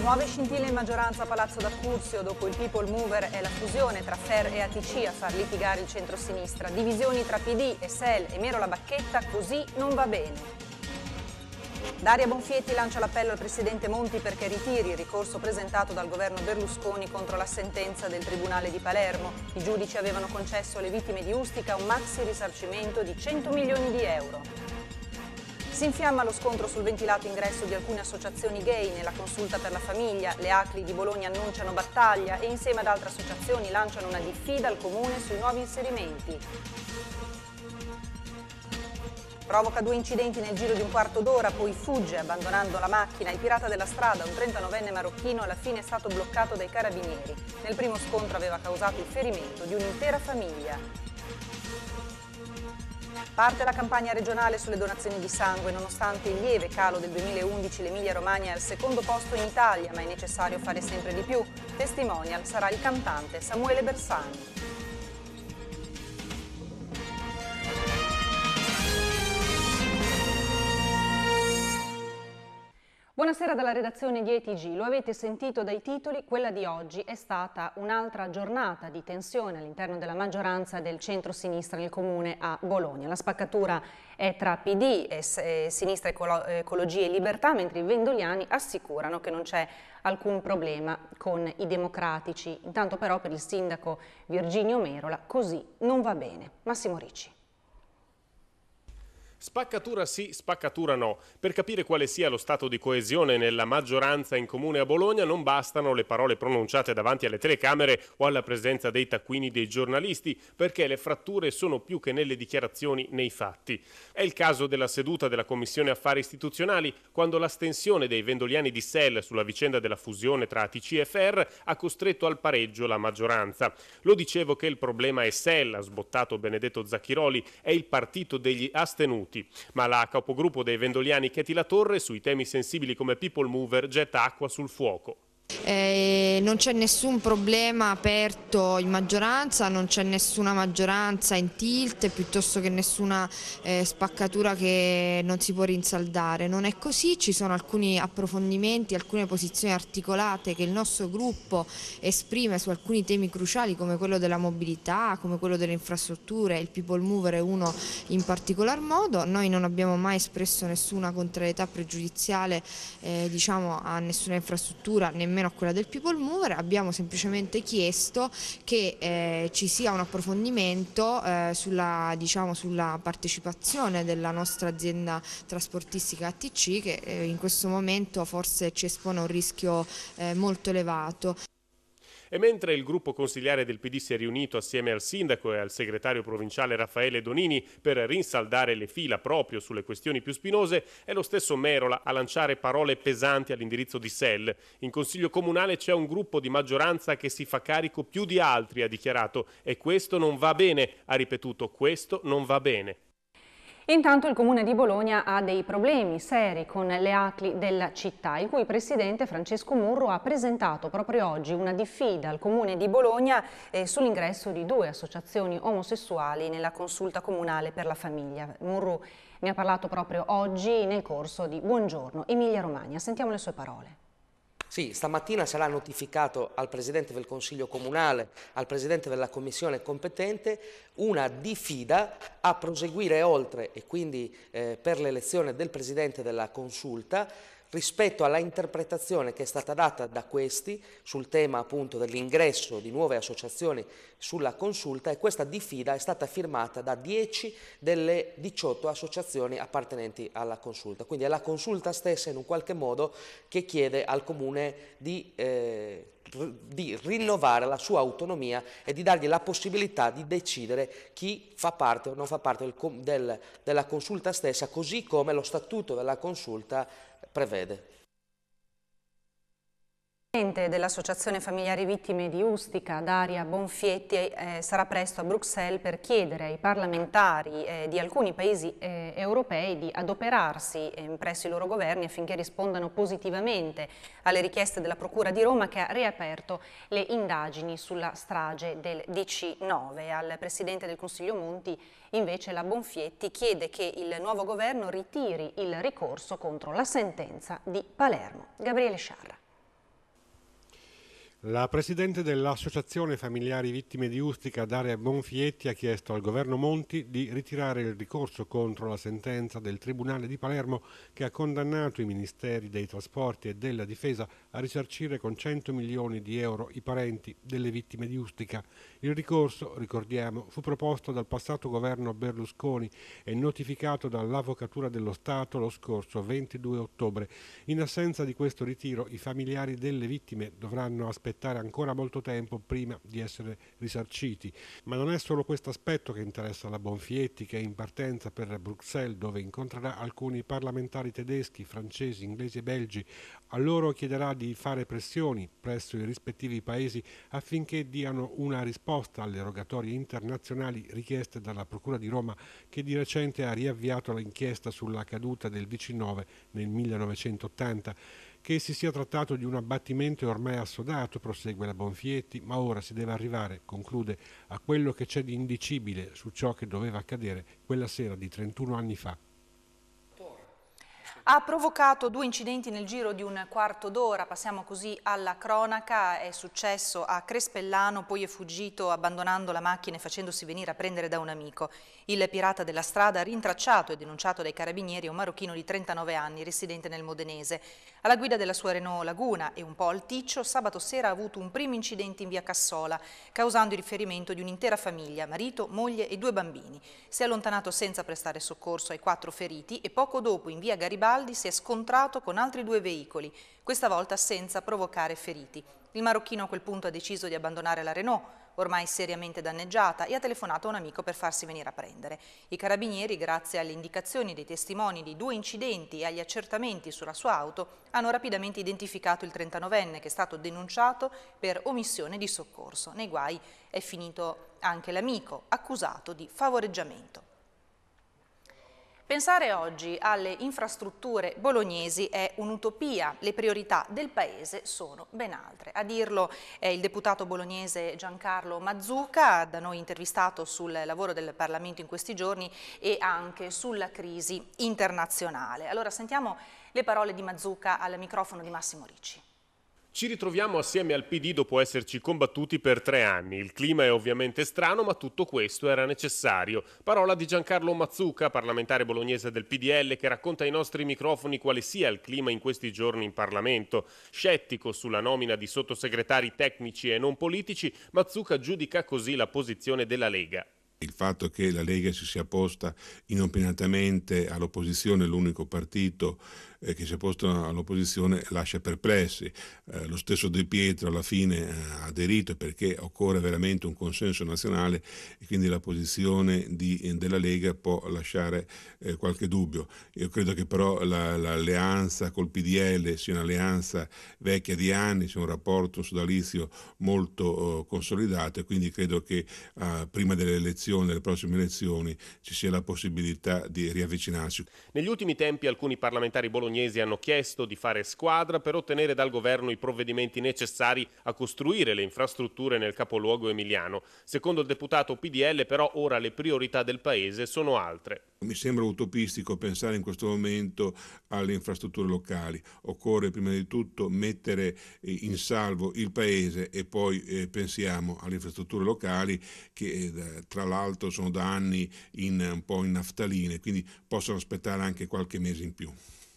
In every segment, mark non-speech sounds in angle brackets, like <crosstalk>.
Nuove scintille in maggioranza a Palazzo d'Accursio dopo il People Mover e la fusione tra Fer e ATC a far litigare il centro-sinistra. Divisioni tra PD e e Mero la Bacchetta, così non va bene. Daria Bonfietti lancia l'appello al Presidente Monti perché ritiri il ricorso presentato dal governo Berlusconi contro la sentenza del Tribunale di Palermo. I giudici avevano concesso alle vittime di Ustica un maxi risarcimento di 100 milioni di euro. Si infiamma lo scontro sul ventilato ingresso di alcune associazioni gay nella consulta per la famiglia, le ACLI di Bologna annunciano battaglia e insieme ad altre associazioni lanciano una diffida al comune sui nuovi inserimenti. Provoca due incidenti nel giro di un quarto d'ora, poi fugge abbandonando la macchina. Il pirata della strada, un 39enne marocchino, alla fine è stato bloccato dai carabinieri. Nel primo scontro aveva causato il ferimento di un'intera famiglia. Parte la campagna regionale sulle donazioni di sangue, nonostante il lieve calo del 2011 l'Emilia Romagna è al secondo posto in Italia, ma è necessario fare sempre di più. Testimonial sarà il cantante Samuele Bersani. Buonasera dalla redazione di ETG. Lo avete sentito dai titoli, quella di oggi è stata un'altra giornata di tensione all'interno della maggioranza del centro-sinistra nel comune a Bologna. La spaccatura è tra PD, e Sinistra Ecologia e Libertà, mentre i vendoliani assicurano che non c'è alcun problema con i democratici. Intanto però per il sindaco Virginio Merola così non va bene. Massimo Ricci. Spaccatura sì, spaccatura no. Per capire quale sia lo stato di coesione nella maggioranza in comune a Bologna non bastano le parole pronunciate davanti alle telecamere o alla presenza dei taccuini dei giornalisti, perché le fratture sono più che nelle dichiarazioni nei fatti. È il caso della seduta della Commissione Affari Istituzionali, quando l'astensione dei vendoliani di Sell sulla vicenda della fusione tra ATC e FR ha costretto al pareggio la maggioranza. Lo dicevo che il problema è Sell, ha sbottato Benedetto Zacchiroli, è il partito degli astenuti contenuti, ma la capogruppo dei vendoliani Katie La Torre sui temi sensibili come people mover getta acqua sul fuoco. Eh, non c'è nessun problema aperto in maggioranza, non c'è nessuna maggioranza in tilt piuttosto che nessuna eh, spaccatura che non si può rinsaldare. Non è così, ci sono alcuni approfondimenti, alcune posizioni articolate che il nostro gruppo esprime su alcuni temi cruciali come quello della mobilità, come quello delle infrastrutture, il people mover è uno in particolar modo. Noi non abbiamo mai espresso nessuna contrarietà pregiudiziale eh, diciamo, a nessuna infrastruttura, nemmeno nemmeno a quella del People Mover, abbiamo semplicemente chiesto che eh, ci sia un approfondimento eh, sulla, diciamo, sulla, partecipazione della nostra azienda trasportistica ATC che eh, in questo momento forse ci espone a un rischio eh, molto elevato. E mentre il gruppo consigliare del PD si è riunito assieme al sindaco e al segretario provinciale Raffaele Donini per rinsaldare le fila proprio sulle questioni più spinose, è lo stesso Merola a lanciare parole pesanti all'indirizzo di Sell. In consiglio comunale c'è un gruppo di maggioranza che si fa carico più di altri, ha dichiarato, e questo non va bene, ha ripetuto, questo non va bene. Intanto il Comune di Bologna ha dei problemi seri con le acli della città, il cui presidente Francesco Murro ha presentato proprio oggi una diffida al Comune di Bologna eh, sull'ingresso di due associazioni omosessuali nella consulta comunale per la famiglia. Murro ne ha parlato proprio oggi nel corso di Buongiorno Emilia Romagna. Sentiamo le sue parole. Sì, stamattina sarà notificato al Presidente del Consiglio Comunale, al Presidente della Commissione competente, una diffida a proseguire oltre e quindi eh, per l'elezione del Presidente della Consulta rispetto alla interpretazione che è stata data da questi sul tema appunto dell'ingresso di nuove associazioni sulla consulta e questa diffida è stata firmata da 10 delle 18 associazioni appartenenti alla consulta. Quindi è la consulta stessa in un qualche modo che chiede al Comune di, eh, di rinnovare la sua autonomia e di dargli la possibilità di decidere chi fa parte o non fa parte del, del, della consulta stessa, così come lo statuto della consulta Praveda. presidente dell'Associazione Familiari Vittime di Ustica, Daria Bonfietti, eh, sarà presto a Bruxelles per chiedere ai parlamentari eh, di alcuni paesi eh, europei di adoperarsi eh, presso i loro governi affinché rispondano positivamente alle richieste della Procura di Roma che ha riaperto le indagini sulla strage del DC-9. Al presidente del Consiglio Monti invece la Bonfietti chiede che il nuovo governo ritiri il ricorso contro la sentenza di Palermo. Gabriele Sciarra. La Presidente dell'Associazione Familiari Vittime di Ustica, Daria Bonfietti, ha chiesto al Governo Monti di ritirare il ricorso contro la sentenza del Tribunale di Palermo che ha condannato i Ministeri dei Trasporti e della Difesa a risarcire con 100 milioni di euro i parenti delle vittime di Ustica. Il ricorso, ricordiamo, fu proposto dal passato governo Berlusconi e notificato dall'Avvocatura dello Stato lo scorso 22 ottobre. In assenza di questo ritiro, i familiari delle vittime dovranno aspettare aspettare ancora molto tempo prima di essere risarciti. Ma non è solo questo aspetto che interessa la Bonfietti che è in partenza per Bruxelles dove incontrerà alcuni parlamentari tedeschi, francesi, inglesi e belgi. A loro chiederà di fare pressioni presso i rispettivi paesi affinché diano una risposta alle rogatorie internazionali richieste dalla Procura di Roma che di recente ha riavviato l'inchiesta sulla caduta del 19 nel 1980 che si sia trattato di un abbattimento è ormai assodato, prosegue la Bonfietti, ma ora si deve arrivare, conclude, a quello che c'è di indicibile su ciò che doveva accadere quella sera di 31 anni fa ha provocato due incidenti nel giro di un quarto d'ora. Passiamo così alla cronaca. È successo a Crespellano, poi è fuggito abbandonando la macchina e facendosi venire a prendere da un amico. Il pirata della strada, rintracciato e denunciato dai carabinieri, è un marocchino di 39 anni, residente nel Modenese. Alla guida della sua Renault Laguna e un po' al Ticcio, sabato sera ha avuto un primo incidente in via Cassola, causando il riferimento di un'intera famiglia, marito, moglie e due bambini. Si è allontanato senza prestare soccorso ai quattro feriti e poco dopo in via Garibaldi si è scontrato con altri due veicoli, questa volta senza provocare feriti. Il marocchino a quel punto ha deciso di abbandonare la Renault, ormai seriamente danneggiata, e ha telefonato a un amico per farsi venire a prendere. I carabinieri, grazie alle indicazioni dei testimoni di due incidenti e agli accertamenti sulla sua auto, hanno rapidamente identificato il 39enne che è stato denunciato per omissione di soccorso. Nei guai è finito anche l'amico, accusato di favoreggiamento. Pensare oggi alle infrastrutture bolognesi è un'utopia, le priorità del Paese sono ben altre. A dirlo è il deputato bolognese Giancarlo Mazzuca, da noi intervistato sul lavoro del Parlamento in questi giorni e anche sulla crisi internazionale. Allora sentiamo le parole di Mazzuca al microfono di Massimo Ricci. Ci ritroviamo assieme al PD dopo esserci combattuti per tre anni. Il clima è ovviamente strano, ma tutto questo era necessario. Parola di Giancarlo Mazzucca, parlamentare bolognese del PDL, che racconta ai nostri microfoni quale sia il clima in questi giorni in Parlamento. Scettico sulla nomina di sottosegretari tecnici e non politici, Mazzucca giudica così la posizione della Lega. Il fatto che la Lega si sia posta inopinatamente all'opposizione, l'unico partito eh, che si è posto all'opposizione lascia perplessi. Eh, lo stesso De Pietro alla fine eh, ha aderito perché occorre veramente un consenso nazionale e quindi la posizione di, eh, della Lega può lasciare eh, qualche dubbio. Io credo che però la, l'alleanza col PDL sia un'alleanza vecchia di anni, sia un rapporto sodalizio molto oh, consolidato e quindi credo che eh, prima delle elezioni, delle prossime elezioni, ci sia la possibilità di riavvicinarsi. Negli ultimi tempi alcuni parlamentari bolognesi bolognesi hanno chiesto di fare squadra per ottenere dal governo i provvedimenti necessari a costruire le infrastrutture nel capoluogo emiliano. Secondo il deputato PDL però ora le priorità del paese sono altre. Mi sembra utopistico pensare in questo momento alle infrastrutture locali. Occorre prima di tutto mettere eh, in salvo il paese e poi eh, pensiamo alle infrastrutture locali che eh, tra l'altro sono da anni in, un po' in naftaline, quindi possono aspettare anche qualche mese in più.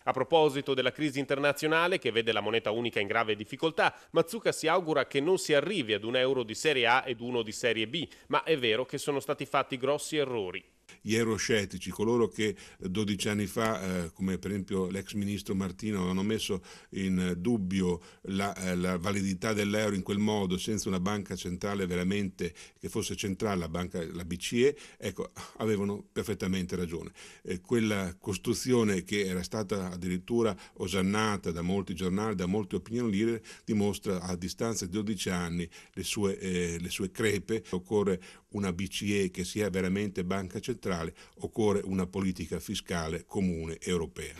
A proposito della crisi internazionale che vede la moneta unica in grave difficoltà, Mazzucca si augura che non si arrivi ad un euro di Serie A ed uno di Serie B, ma è vero che sono stati fatti grossi errori gli euroscettici, coloro che 12 eh, anni fa, eh, come per esempio l'ex ministro Martino, hanno messo in eh, dubbio la, eh, la, validità dell'euro in quel modo, senza una banca centrale veramente che fosse centrale, la, banca, la BCE, ecco, avevano perfettamente ragione. Eh, quella costruzione che era stata addirittura osannata da molti giornali, da molti opinion leader, dimostra a distanza di 12 anni le sue, eh, le sue crepe. Occorre una BCE che sia veramente banca centrale centrale, occorre una politica fiscale comune europea.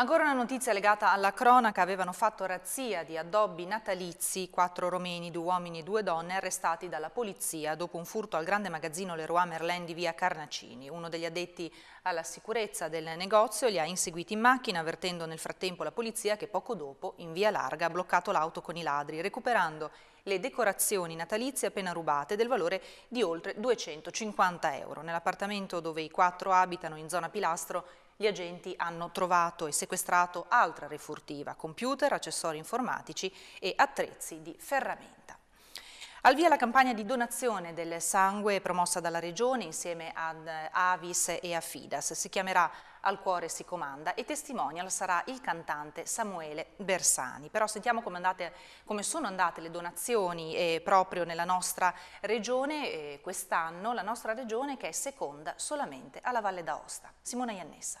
Ancora una notizia legata alla cronaca, avevano fatto razzia di addobbi natalizi quattro romeni, due uomini e due donne arrestati dalla polizia dopo un furto al grande magazzino Leroy Merlin di via Carnacini. Uno degli addetti alla sicurezza del negozio li ha inseguiti in macchina avvertendo nel frattempo la polizia che poco dopo in via larga ha bloccato l'auto con i ladri recuperando le decorazioni natalizie appena rubate del valore di oltre 250 euro. Nell'appartamento dove i quattro abitano in zona Pilastro gli agenti hanno trovato e sequestrato altra refurtiva, computer, accessori informatici e attrezzi di ferramenta. Al via la campagna di donazione del sangue promossa dalla Regione insieme ad eh, Avis e a Fidas. Si chiamerà Al cuore si comanda e testimonial sarà il cantante Samuele Bersani. Però sentiamo come, andate, come sono andate le donazioni eh, proprio nella nostra regione eh, quest'anno, la nostra regione che è seconda solamente alla Valle d'Aosta. Simona Iannessa.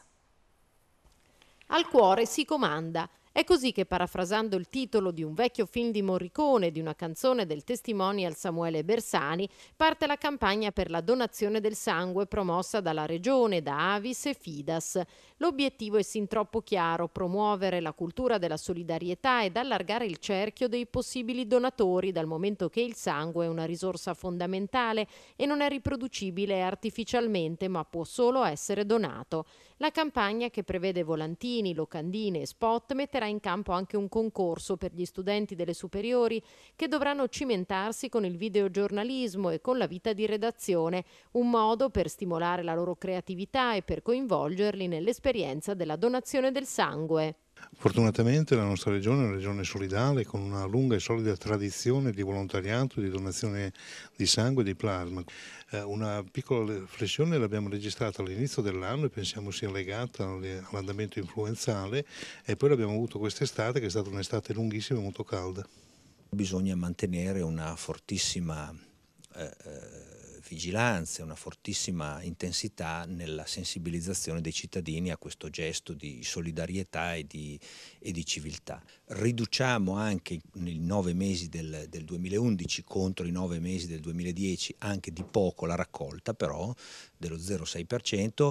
Al cuore si comanda è così che, parafrasando il titolo di un vecchio film di Morricone di una canzone del testimonial Samuele Bersani, parte la campagna per la donazione del sangue promossa dalla Regione, da Avis e Fidas. L'obiettivo è sin troppo chiaro, promuovere la cultura della solidarietà ed allargare il cerchio dei possibili donatori dal momento che il sangue è una risorsa fondamentale e non è riproducibile artificialmente ma può solo essere donato. La campagna che prevede volantini, locandine e spot metterà in campo anche un concorso per gli studenti delle superiori che dovranno cimentarsi con il videogiornalismo e con la vita di redazione, un modo per stimolare la loro creatività e per coinvolgerli nell'esperienza della donazione del sangue. Fortunatamente la nostra regione è una regione solidale con una lunga e solida tradizione di volontariato, di donazione di sangue e di plasma. Eh, una piccola flessione l'abbiamo registrata all'inizio dell'anno e pensiamo sia legata all'andamento influenzale e poi l'abbiamo avuto quest'estate che è stata un'estate lunghissima e molto calda. Bisogna mantenere una fortissima... Eh, eh vigilanza una fortissima intensità nella sensibilizzazione dei cittadini a questo gesto di solidarietà e di, e di civiltà. Riduciamo anche nei nove mesi del, del 2011 contro i nove mesi del 2010 anche di poco la raccolta però dello 0,6%,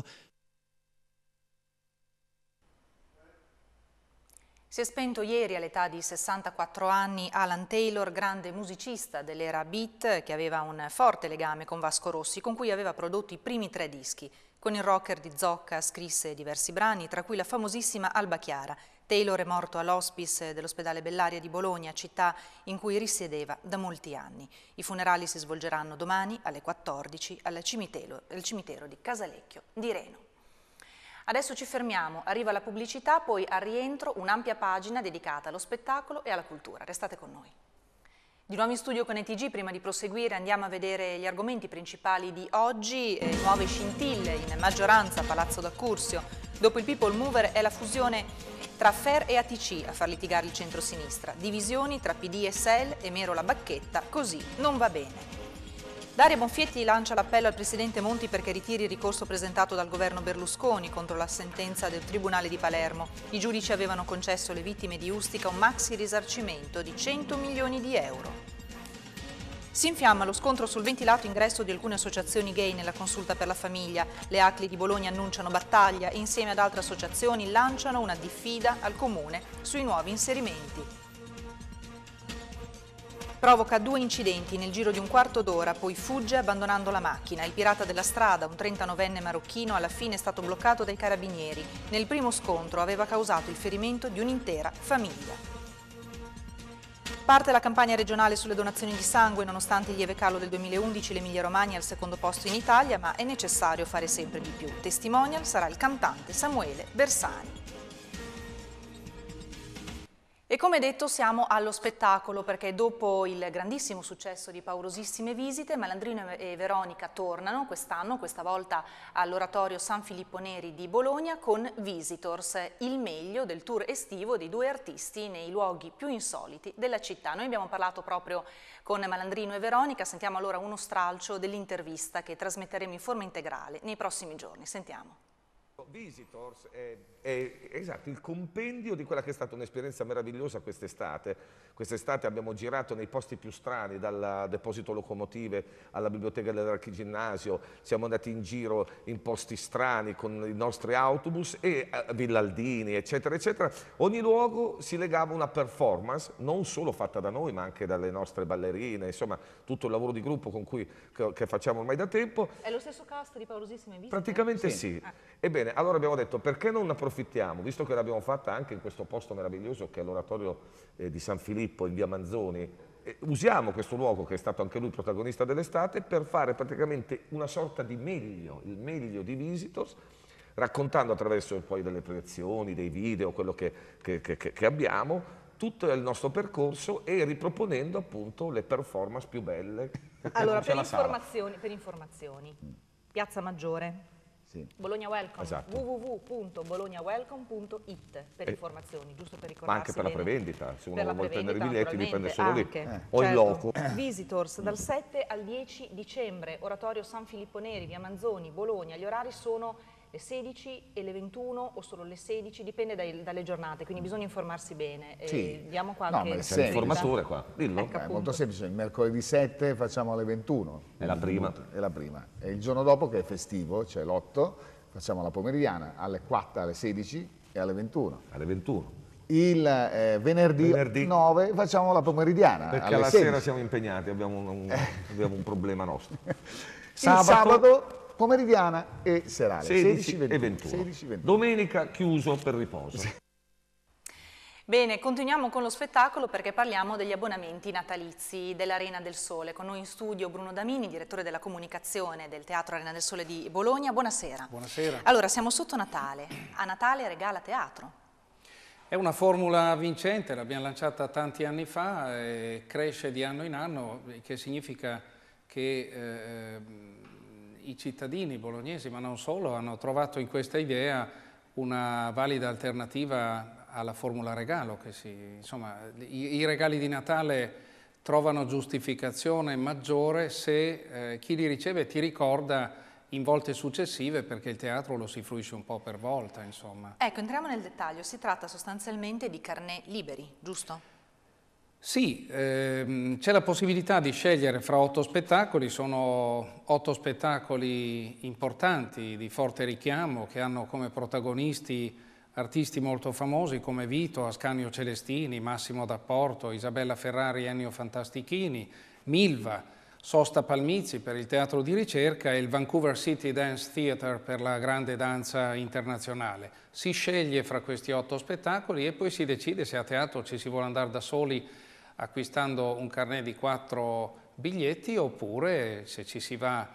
Si è spento ieri all'età di 64 anni Alan Taylor, grande musicista dell'era beat che aveva un forte legame con Vasco Rossi, con cui aveva prodotto i primi tre dischi. Con il rocker di Zocca scrisse diversi brani, tra cui la famosissima Alba Chiara. Taylor è morto all'hospice dell'ospedale Bellaria di Bologna, città in cui risiedeva da molti anni. I funerali si svolgeranno domani alle 14 al cimitero, al cimitero di Casalecchio di Reno. Adesso ci fermiamo, arriva la pubblicità, poi al rientro un'ampia pagina dedicata allo spettacolo e alla cultura. Restate con noi. Di nuovo in studio con ETG, prima di proseguire andiamo a vedere gli argomenti principali di oggi, eh, nuove scintille in maggioranza a Palazzo d'Accursio, dopo il People Mover è la fusione tra Fer e ATC a far litigare il centro-sinistra, divisioni tra PD e SEL e Mero la bacchetta, così non va bene. Daria Bonfietti lancia l'appello al Presidente Monti perché ritiri il ricorso presentato dal governo Berlusconi contro la sentenza del Tribunale di Palermo. I giudici avevano concesso alle vittime di Ustica un maxi risarcimento di 100 milioni di euro. Si infiamma lo scontro sul ventilato ingresso di alcune associazioni gay nella consulta per la famiglia. Le ACLI di Bologna annunciano battaglia e insieme ad altre associazioni lanciano una diffida al comune sui nuovi inserimenti. Provoca due incidenti nel giro di un quarto d'ora, poi fugge abbandonando la macchina. Il pirata della strada, un 39enne marocchino, alla fine è stato bloccato dai carabinieri. Nel primo scontro aveva causato il ferimento di un'intera famiglia. Parte la campagna regionale sulle donazioni di sangue, nonostante il lieve calo del 2011 l'Emilia Romagna è al secondo posto in Italia, ma è necessario fare sempre di più. Testimonial sarà il cantante Samuele Bersani. E come detto siamo allo spettacolo perché dopo il grandissimo successo di Paurosissime Visite, Malandrino e Veronica tornano quest'anno, questa volta all'oratorio San Filippo Neri di Bologna con Visitors, il meglio del tour estivo dei due artisti nei luoghi più insoliti della città. Noi abbiamo parlato proprio con Malandrino e Veronica, sentiamo allora uno stralcio dell'intervista che trasmetteremo in forma integrale nei prossimi giorni. Sentiamo. Visitors è eh, esatto, il compendio di quella che è stata un'esperienza meravigliosa quest'estate. Quest'estate abbiamo girato nei posti più strani, dal deposito locomotive alla biblioteca dell'archiginnasio, siamo andati in giro in posti strani con i nostri autobus e eh, Villaldini, eccetera, eccetera. Ogni luogo si legava una performance, non solo fatta da noi, ma anche dalle nostre ballerine, insomma, tutto il lavoro di gruppo con cui, che, che facciamo ormai da tempo. È lo stesso cast di Paurosissime Visite? Praticamente sì. sì. Ah. Ebbene, allora abbiamo detto, perché non approfondire approfittiamo, visto che l'abbiamo fatta anche in questo posto meraviglioso che è l'oratorio eh, di San Filippo in via Manzoni, eh, usiamo questo luogo che è stato anche lui protagonista dell'estate per fare praticamente una sorta di meglio, il meglio di Visitors, raccontando attraverso poi delle proiezioni, dei video, quello che, che, che, che abbiamo, tutto il nostro percorso e riproponendo appunto le performance più belle. Allora, per informazioni, per informazioni, Piazza Maggiore, sì. Bologna Welcome, esatto. www.bolognawelcome.it per eh, informazioni, giusto per ricordarsi. Ma anche per la prevendita, se uno vuole prendere i biglietti li prende solo anche. lì, eh. o certo. in loco. Visitors dal 7 al 10 dicembre, oratorio San Filippo Neri, via Manzoni, Bologna, gli orari sono le 16 e le 21 o solo le 16, dipende dai, dalle giornate, quindi bisogna informarsi bene. Sì. diamo qua no, ma sei informatore qua, dillo. Ecco, è molto semplice, il mercoledì 7 facciamo alle 21. È la prima. È la prima. E il giorno dopo che è festivo, cioè l'8, facciamo la pomeridiana alle 4, alle 16 e alle 21. Alle 21 il eh, venerdì, venerdì, 9 facciamo la pomeridiana. Perché alla 16. sera siamo impegnati, abbiamo un, abbiamo un problema nostro. <laughs> Sabato, sabato, pomeridiana e serale. 16, 16 e 21. 16, 21. Domenica chiuso per riposo. Sì. Bene, continuiamo con lo spettacolo perché parliamo degli abbonamenti natalizi dell'Arena del Sole. Con noi in studio Bruno Damini, direttore della comunicazione del Teatro Arena del Sole di Bologna. Buonasera. Buonasera. Allora, siamo sotto Natale. A Natale regala teatro. È una formula vincente, l'abbiamo lanciata tanti anni fa, cresce di anno in anno, che significa che... Eh, i cittadini bolognesi, ma non solo, hanno trovato in questa idea una valida alternativa alla formula regalo. Si, insomma, i, i, regali di Natale trovano giustificazione maggiore se eh, chi li riceve ti ricorda in volte successive perché il teatro lo si fruisce un po' per volta, insomma. Ecco, entriamo nel dettaglio. Si tratta sostanzialmente di carnet liberi, giusto? Sì, ehm, c'è la possibilità di scegliere fra otto spettacoli, sono otto spettacoli importanti di forte richiamo che hanno come protagonisti artisti molto famosi come Vito, Ascanio Celestini, Massimo D'Apporto, Isabella Ferrari, Ennio Fantastichini, Milva, Sosta Palmizi per il teatro di ricerca e il Vancouver City Dance Theatre per la grande danza internazionale. Si sceglie fra questi otto spettacoli e poi si decide se a teatro ci si vuole andare da soli acquistando un carnet di quattro biglietti oppure se ci si va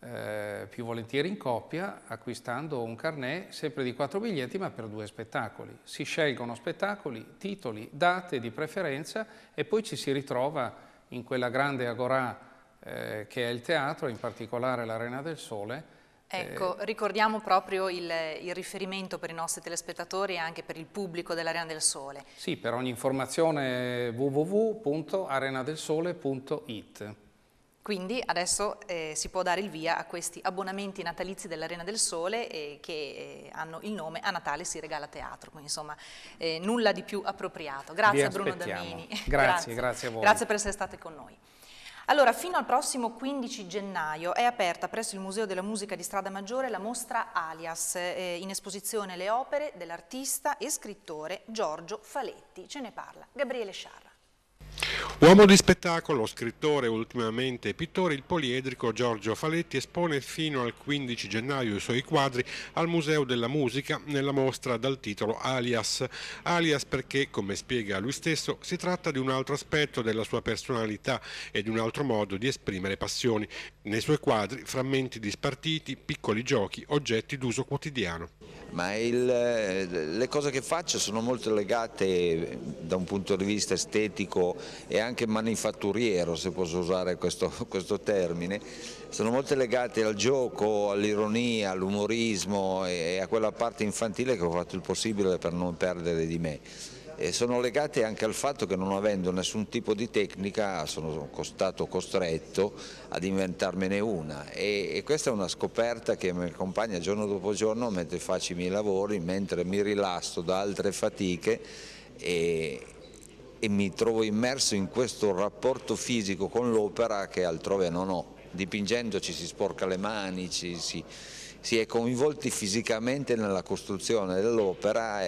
eh, più volentieri in coppia acquistando un carnet sempre di quattro biglietti ma per due spettacoli. Si scelgono spettacoli, titoli, date di preferenza e poi ci si ritrova in quella grande agorà eh, che è il teatro, in particolare l'Arena del Sole, Ecco, eh, ricordiamo proprio il, il, riferimento per i nostri telespettatori e anche per il pubblico dell'Arena del Sole. Sì, per ogni informazione www.arenadelsole.it. Quindi adesso eh, si può dare il via a questi abbonamenti natalizi dell'Arena del Sole eh, che eh, hanno il nome A Natale si regala teatro, quindi insomma eh, nulla di più appropriato. Grazie Bruno Damini. <laughs> Grazie, grazie, grazie a voi. Grazie per essere state con noi. Allora, fino al prossimo 15 gennaio è aperta presso il Museo della Musica di Strada Maggiore la mostra Alias, eh, in esposizione le opere dell'artista e scrittore Giorgio Faletti. Ce ne parla Gabriele Sciarra. Uomo di spettacolo, scrittore e ultimamente pittore, il poliedrico Giorgio Faletti espone fino al 15 gennaio i suoi quadri al Museo della Musica nella mostra dal titolo Alias. Alias perché, come spiega lui stesso, si tratta di un altro aspetto della sua personalità e di un altro modo di esprimere passioni. Nei suoi quadri frammenti di spartiti, piccoli giochi, oggetti d'uso quotidiano. Ma il, eh, le cose che faccio sono molto legate eh, da un punto di vista estetico e anche manifatturiero, se posso usare questo, <laughs> questo termine, sono molto legate al gioco, all'ironia, all'umorismo e a quella parte infantile che ho fatto il possibile per non perdere di me eh, sono legate anche al fatto che non avendo nessun tipo di tecnica sono stato costretto ad inventarmene una e, e questa è una scoperta che mi accompagna giorno dopo giorno mentre faccio i miei lavori, mentre mi rilasso da altre fatiche e, e mi trovo immerso in questo rapporto fisico con l'opera che altrove non ho. Dipingendo ci si sporca le mani, ci si si è coinvolti fisicamente nella costruzione dell'opera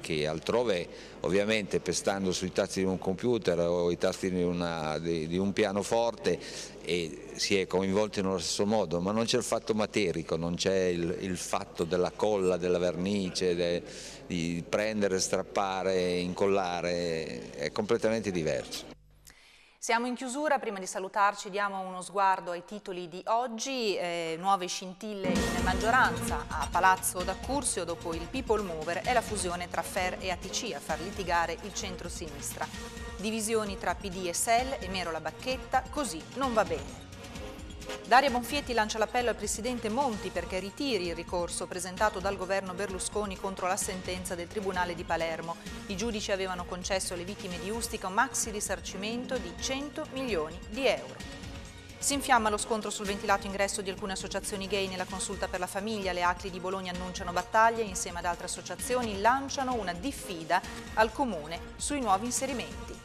che altrove ovviamente pestando sui tasti di un computer o i tasti di, una, di, di un pianoforte e si è coinvolti nello stesso modo, ma non c'è il fatto materico, non c'è il, il, fatto della colla, della vernice, de, di prendere, strappare, incollare, è completamente diverso. Siamo in chiusura, prima di salutarci diamo uno sguardo ai titoli di oggi, eh, nuove scintille in maggioranza a Palazzo d'Accursio dopo il People Mover e la fusione tra Fer e ATC a far litigare il centro-sinistra. Divisioni tra PD e SEL e Mero la bacchetta, così non va bene. Daria Bonfietti lancia l'appello al Presidente Monti perché ritiri il ricorso presentato dal governo Berlusconi contro la sentenza del Tribunale di Palermo. I giudici avevano concesso alle vittime di Ustica un maxi risarcimento di 100 milioni di euro. Si infiamma lo scontro sul ventilato ingresso di alcune associazioni gay nella consulta per la famiglia. Le ACLI di Bologna annunciano battaglie e insieme ad altre associazioni lanciano una diffida al comune sui nuovi inserimenti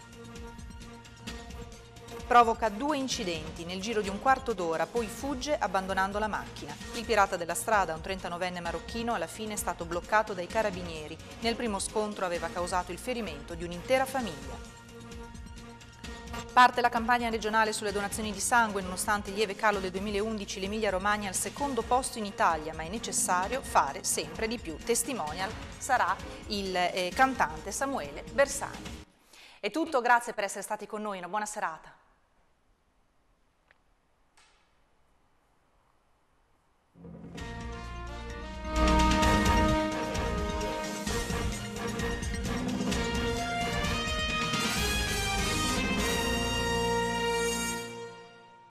provoca due incidenti nel giro di un quarto d'ora, poi fugge abbandonando la macchina. Il pirata della strada, un 39enne marocchino, alla fine è stato bloccato dai carabinieri. Nel primo scontro aveva causato il ferimento di un'intera famiglia. Parte la campagna regionale sulle donazioni di sangue, nonostante il lieve calo del 2011 l'Emilia Romagna è al secondo posto in Italia, ma è necessario fare sempre di più. Testimonial sarà il eh, cantante Samuele Bersani. È tutto, grazie per essere stati con noi, una buona serata.